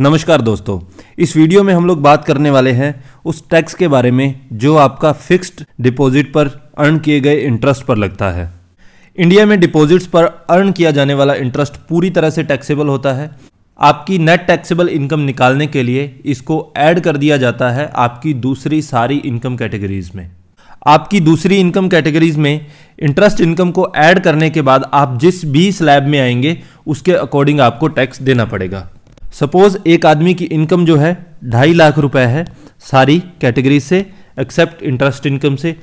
नमस्कार दोस्तों इस वीडियो में हम लोग बात करने वाले हैं उस टैक्स के बारे में जो आपका फिक्स्ड डिपॉजिट पर अर्न किए गए इंटरेस्ट पर लगता है इंडिया में डिपॉजिट्स पर अर्न किया जाने वाला इंटरेस्ट पूरी तरह से टैक्सेबल होता है आपकी नेट टैक्सेबल इनकम निकालने के लिए इसको ऐड कर दिया जाता है आपकी दूसरी सारी इनकम कैटेगरीज में आपकी दूसरी इनकम कैटेगरीज में इंटरेस्ट इनकम को ऐड करने के बाद आप जिस भी स्लैब में आएंगे उसके अकॉर्डिंग आपको टैक्स देना पड़ेगा सपोज एक आदमी की इनकम जो है ढाई लाख रुपए है सारी कैटेगरी से एक्सेप्ट इंटरेस्ट इनकम से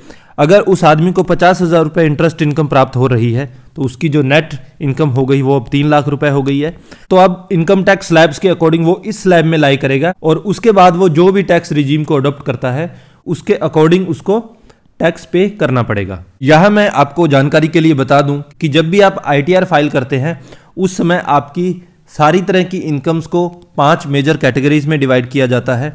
अगर उस आदमी को पचास हज़ार रुपये इंटरेस्ट इनकम प्राप्त हो रही है तो उसकी जो नेट इनकम हो गई वो अब तीन लाख रुपए हो गई है तो अब इनकम टैक्स स्लैब्स के अकॉर्डिंग वो इस स्लैब में लाई करेगा और उसके बाद वो जो भी टैक्स रिजीम को अडोप्ट करता है उसके अकॉर्डिंग उसको टैक्स पे करना पड़ेगा यह मैं आपको जानकारी के लिए बता दूं कि जब भी आप आई फाइल करते हैं उस समय आपकी सारी तरह की इनकम्स को पांच मेजर कैटेगरीज में डिवाइड किया जाता है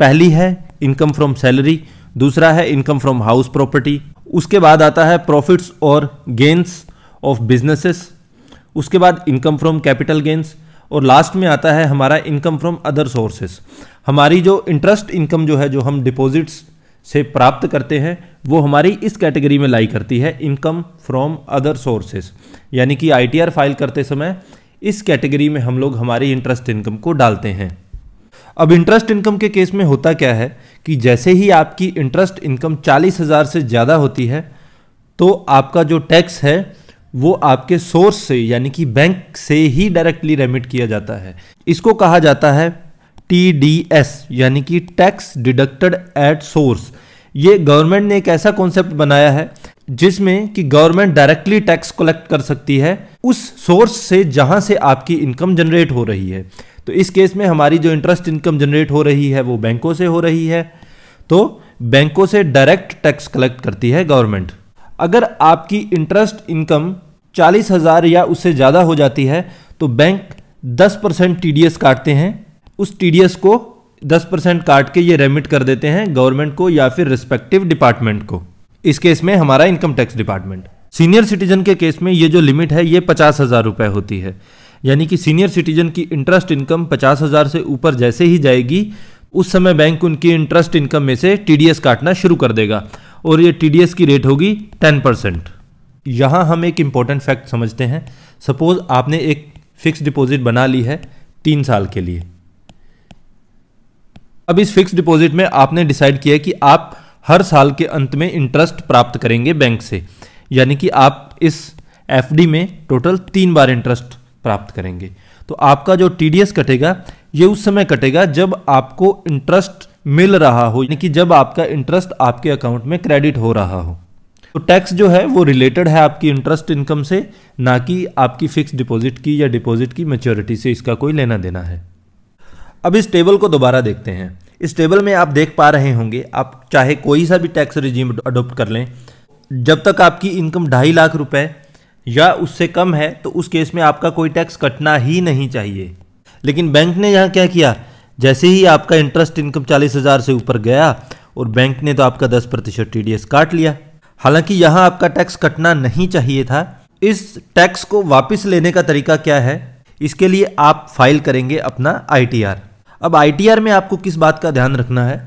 पहली है इनकम फ्रॉम सैलरी दूसरा है इनकम फ्रॉम हाउस प्रॉपर्टी उसके बाद आता है प्रॉफिट्स और गेंस ऑफ बिजनेसेस उसके बाद इनकम फ्रॉम कैपिटल गेंस और लास्ट में आता है हमारा इनकम फ्रॉम अदर सोर्सेस हमारी जो इंटरेस्ट इनकम जो है जो हम डिपॉजिट्स से प्राप्त करते हैं वो हमारी इस कैटेगरी में लाई करती है इनकम फ्रॉम अदर सोर्सेस यानी कि आईटीआर फाइल करते समय इस कैटेगरी में हम लोग हमारे इंटरेस्ट इनकम को डालते हैं अब इंटरेस्ट इनकम के केस में होता क्या है कि जैसे ही आपकी इंटरेस्ट इनकम चालीस हज़ार से ज़्यादा होती है तो आपका जो टैक्स है वो आपके सोर्स से यानी कि बैंक से ही डायरेक्टली रेमिट किया जाता है इसको कहा जाता है टी डी एस यानी कि टैक्स डिडक्टेड एट सोर्स ये गवर्नमेंट ने एक ऐसा कॉन्सेप्ट बनाया है जिसमें कि गवर्नमेंट डायरेक्टली टैक्स कलेक्ट कर सकती है उस सोर्स से जहाँ से आपकी इनकम जनरेट हो रही है तो इस केस में हमारी जो इंटरेस्ट इनकम जनरेट हो रही है वो बैंकों से हो रही है तो बैंकों से डायरेक्ट टैक्स कलेक्ट करती है गवर्नमेंट अगर आपकी इंटरेस्ट इनकम चालीस हज़ार या उससे ज़्यादा हो जाती है तो बैंक दस परसेंट टी काटते हैं उस टी को दस परसेंट काट के ये रेमिट कर देते हैं गवर्नमेंट को या फिर रिस्पेक्टिव डिपार्टमेंट को इस केस में हमारा income tax department senior citizen के केस में ये जो लिमिट है ये पचास हज़ार रुपये होती है यानी कि सीनियर सिटीजन की इंटरेस्ट इनकम पचास हज़ार से ऊपर जैसे ही जाएगी उस समय बैंक उनकी इंटरेस्ट इनकम में से टीडीएस काटना शुरू कर देगा और ये टीडीएस की रेट होगी टेन परसेंट यहाँ हम एक इम्पॉर्टेंट फैक्ट समझते हैं सपोज आपने एक फिक्स डिपॉजिट बना ली है तीन साल के लिए अब इस फिक्स डिपॉजिट में आपने डिसाइड किया कि आप हर साल के अंत में इंटरेस्ट प्राप्त करेंगे बैंक से यानी कि आप इस एफ में टोटल तीन बार इंटरेस्ट प्राप्त करेंगे तो आपका जो टी कटेगा ये उस समय कटेगा जब आपको इंटरेस्ट मिल रहा हो यानी कि जब आपका इंटरेस्ट आपके अकाउंट में क्रेडिट हो रहा हो तो टैक्स जो है वो रिलेटेड है आपकी इंटरेस्ट इनकम से ना कि आपकी फिक्स डिपॉजिट की या डिपॉजिट की मेच्योरिटी से इसका कोई लेना देना है अब इस टेबल को दोबारा देखते हैं इस टेबल में आप देख पा रहे होंगे आप चाहे कोई सा भी टैक्स रिजीम अडोप्ट कर लें जब तक आपकी इनकम ढाई लाख रुपए या उससे कम है तो उस केस में आपका कोई टैक्स कटना ही नहीं चाहिए लेकिन बैंक ने यहाँ क्या किया जैसे ही आपका इंटरेस्ट इनकम चालीस हज़ार से ऊपर गया और बैंक ने तो आपका दस प्रतिशत टी काट लिया हालांकि यहाँ आपका टैक्स कटना नहीं चाहिए था इस टैक्स को वापस लेने का तरीका क्या है इसके लिए आप फाइल करेंगे अपना आई अब आई में आपको किस बात का ध्यान रखना है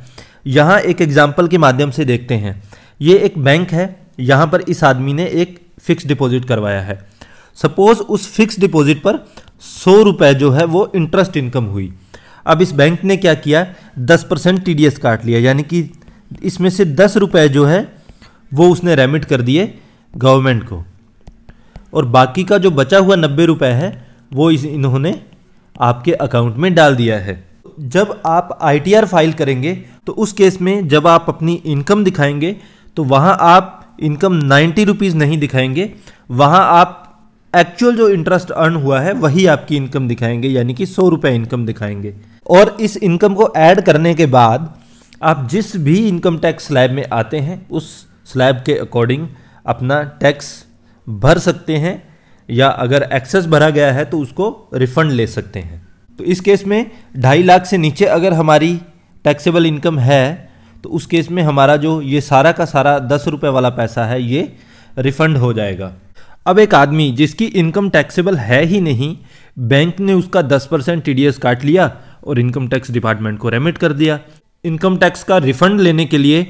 यहाँ एक एग्जाम्पल के माध्यम से देखते हैं ये एक बैंक है यहाँ पर इस आदमी ने एक फिक्स डिपॉजिट करवाया है सपोज उस फिक्स डिपॉजिट पर सौ रुपये जो है वो इंटरेस्ट इनकम हुई अब इस बैंक ने क्या किया दस परसेंट टी काट लिया यानी कि इसमें से दस रुपये जो है वो उसने रेमिट कर दिए गवर्नमेंट को और बाकी का जो बचा हुआ नब्बे रुपये है वो इस इन्होंने आपके अकाउंट में डाल दिया है जब आप आई फाइल करेंगे तो उस केस में जब आप अपनी इनकम दिखाएंगे तो वहाँ आप इनकम नाइन्टी रुपीज़ नहीं दिखाएंगे वहाँ आप एक्चुअल जो इंटरेस्ट अर्न हुआ है वही आपकी इनकम दिखाएंगे यानी कि सौ रुपये इनकम दिखाएंगे और इस इनकम को ऐड करने के बाद आप जिस भी इनकम टैक्स स्लैब में आते हैं उस स्लैब के अकॉर्डिंग अपना टैक्स भर सकते हैं या अगर एक्सेस भरा गया है तो उसको रिफंड ले सकते हैं तो इस केस में ढाई लाख से नीचे अगर हमारी टैक्सेबल इनकम है तो उस केस में हमारा जो ये सारा का सारा दस रुपये वाला पैसा है ये रिफंड हो जाएगा अब एक आदमी जिसकी इनकम टैक्सेबल है ही नहीं बैंक ने उसका दस परसेंट टी काट लिया और इनकम टैक्स डिपार्टमेंट को रेमिट कर दिया इनकम टैक्स का रिफंड लेने के लिए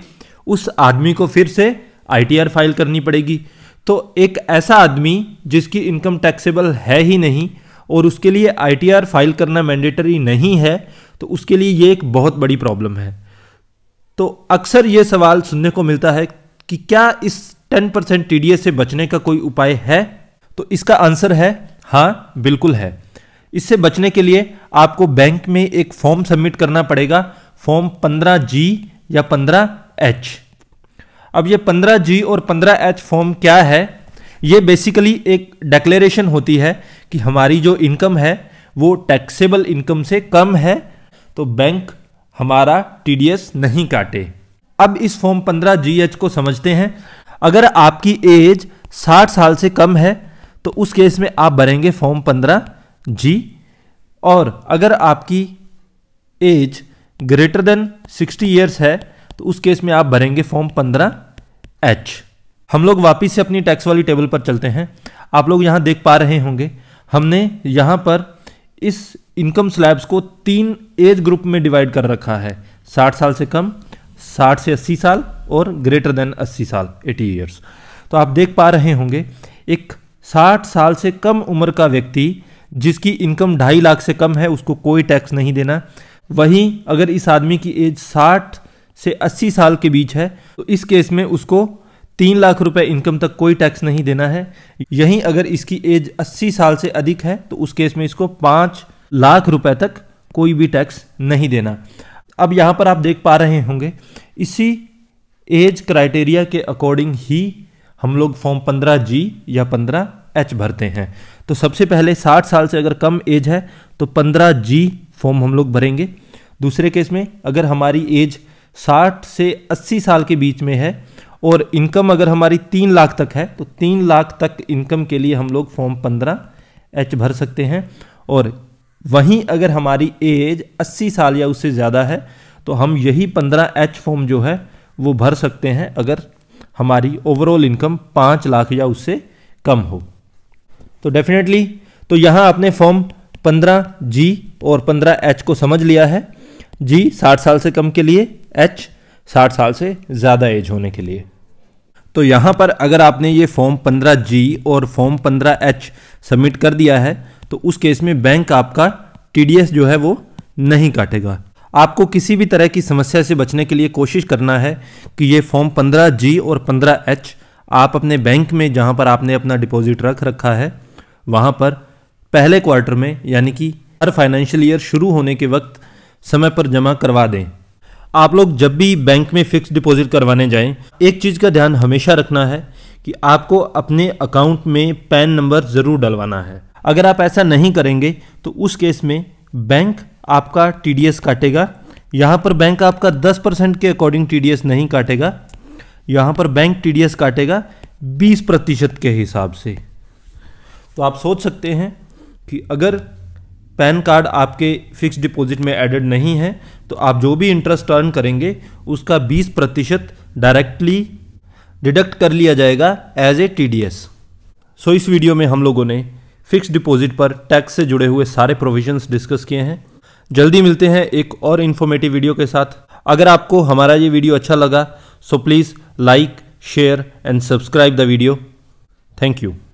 उस आदमी को फिर से आईटीआर फाइल करनी पड़ेगी तो एक ऐसा आदमी जिसकी इनकम टैक्सेबल है ही नहीं और उसके लिए आईटीआर फाइल करना मैंडेटरी नहीं है तो उसके लिए ये एक बहुत बड़ी प्रॉब्लम है तो अक्सर ये सवाल सुनने को मिलता है कि क्या इस 10% परसेंट टी से बचने का कोई उपाय है तो इसका आंसर है हाँ बिल्कुल है इससे बचने के लिए आपको बैंक में एक फॉर्म सबमिट करना पड़ेगा फॉर्म 15 जी या 15 एच अब ये 15 जी और 15 एच फॉर्म क्या है ये बेसिकली एक डेक्लेरेशन होती है कि हमारी जो इनकम है वो टैक्सेबल इनकम से कम है तो बैंक हमारा टी नहीं काटे अब इस फॉर्म 15 जी को समझते हैं अगर आपकी एज 60 साल से कम है तो उस केस में आप भरेंगे फॉर्म 15 जी और अगर आपकी एज ग्रेटर देन 60 ईयर्स है तो उस केस में आप भरेंगे फॉर्म 15 एच हम लोग वापिस से अपनी टैक्स वाली टेबल पर चलते हैं आप लोग यहां देख पा रहे होंगे हमने यहां पर इस इनकम स्लैब्स को तीन एज ग्रुप में डिवाइड कर रखा है साठ साल से कम साठ से अस्सी साल और ग्रेटर देन 80 साल 80 ईयर्स तो आप देख पा रहे होंगे एक साठ साल से कम उम्र का व्यक्ति जिसकी इनकम ढाई लाख से कम है उसको कोई टैक्स नहीं देना वहीं अगर इस आदमी की एज साठ से अस्सी साल के बीच है तो इस केस में उसको तीन लाख रुपए इनकम तक कोई टैक्स नहीं देना है यहीं अगर इसकी एज 80 साल से अधिक है तो उस केस में इसको पाँच लाख रुपए तक कोई भी टैक्स नहीं देना अब यहाँ पर आप देख पा रहे होंगे इसी एज क्राइटेरिया के अकॉर्डिंग ही हम लोग फॉर्म पंद्रह जी या पंद्रह एच भरते हैं तो सबसे पहले साठ साल से अगर कम एज है तो पंद्रह जी फॉर्म हम लोग भरेंगे दूसरे केस में अगर हमारी एज साठ से अस्सी साल के बीच में है और इनकम अगर हमारी तीन लाख तक है तो तीन लाख तक इनकम के लिए हम लोग फॉर्म पंद्रह एच भर सकते हैं और वहीं अगर हमारी एज अस्सी साल या उससे ज़्यादा है तो हम यही पंद्रह एच फॉर्म जो है वो भर सकते हैं अगर हमारी ओवरऑल इनकम पाँच लाख या उससे कम हो तो डेफिनेटली तो यहाँ आपने फॉर्म पंद्रह जी और पंद्रह एच को समझ लिया है जी साठ साल से कम के लिए एच साठ साल से ज़्यादा एज होने के लिए तो यहाँ पर अगर आपने ये फॉर्म 15 जी और फॉर्म 15 एच सबमिट कर दिया है तो उस केस में बैंक आपका टीडीएस जो है वो नहीं काटेगा आपको किसी भी तरह की समस्या से बचने के लिए कोशिश करना है कि ये फॉर्म 15 जी और 15 एच आप अपने बैंक में जहाँ पर आपने अपना डिपॉजिट रख रखा है वहाँ पर पहले क्वार्टर में यानी कि हर फाइनेंशियल ईयर शुरू होने के वक्त समय पर जमा करवा दें आप लोग जब भी बैंक में फिक्स डिपॉजिट करवाने जाएं एक चीज़ का ध्यान हमेशा रखना है कि आपको अपने अकाउंट में पैन नंबर ज़रूर डलवाना है अगर आप ऐसा नहीं करेंगे तो उस केस में बैंक आपका टी काटेगा यहाँ पर बैंक आपका 10 परसेंट के अकॉर्डिंग टी नहीं काटेगा यहाँ पर बैंक टी काटेगा 20 प्रतिशत के हिसाब से तो आप सोच सकते हैं कि अगर पैन कार्ड आपके फिक्स डिपॉजिट में एडेड नहीं है तो आप जो भी इंटरेस्ट अर्न करेंगे उसका 20 प्रतिशत डायरेक्टली डिडक्ट कर लिया जाएगा as a T D S so इस वीडियो में हम लोगों ने फिक्स डिपॉजिट पर टैक्स से जुड़े हुए सारे प्रोविजंस डिस्कस किए हैं जल्दी मिलते हैं एक और इन्फॉर्मेटिव वीडियो के साथ अगर आपको हमारा ये वीडियो अच्छा लगा so please like share and subscribe the video thank you